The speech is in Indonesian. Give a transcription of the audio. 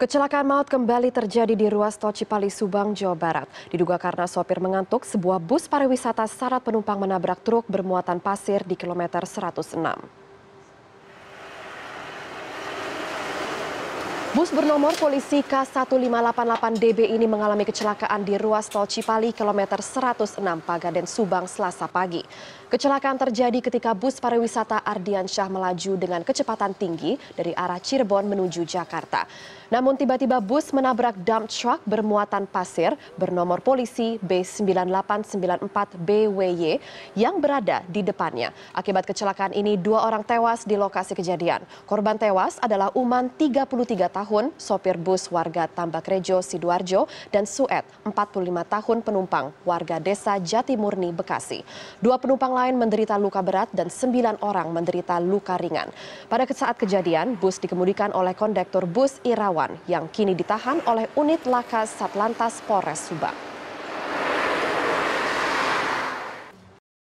Kecelakaan maut kembali terjadi di ruas tol Cipali, Subang, Jawa Barat. Diduga karena sopir mengantuk, sebuah bus pariwisata syarat penumpang menabrak truk bermuatan pasir di kilometer 106. Bus bernomor polisi K1588DB ini mengalami kecelakaan di ruas tol Cipali kilometer 106 Pagaden Subang Selasa pagi. Kecelakaan terjadi ketika bus pariwisata Ardiansyah melaju dengan kecepatan tinggi dari arah Cirebon menuju Jakarta. Namun tiba-tiba bus menabrak dump truck bermuatan pasir bernomor polisi B9894BWY yang berada di depannya. Akibat kecelakaan ini dua orang tewas di lokasi kejadian. Korban tewas adalah Uman 33 tahun tahun, sopir bus warga Tambak Rejo, Sidoarjo, dan Suet, 45 tahun penumpang, warga desa Jatimurni, Bekasi. Dua penumpang lain menderita luka berat dan sembilan orang menderita luka ringan. Pada saat kejadian, bus dikemudikan oleh kondektor bus Irawan yang kini ditahan oleh unit laka Satlantas Polres Subang.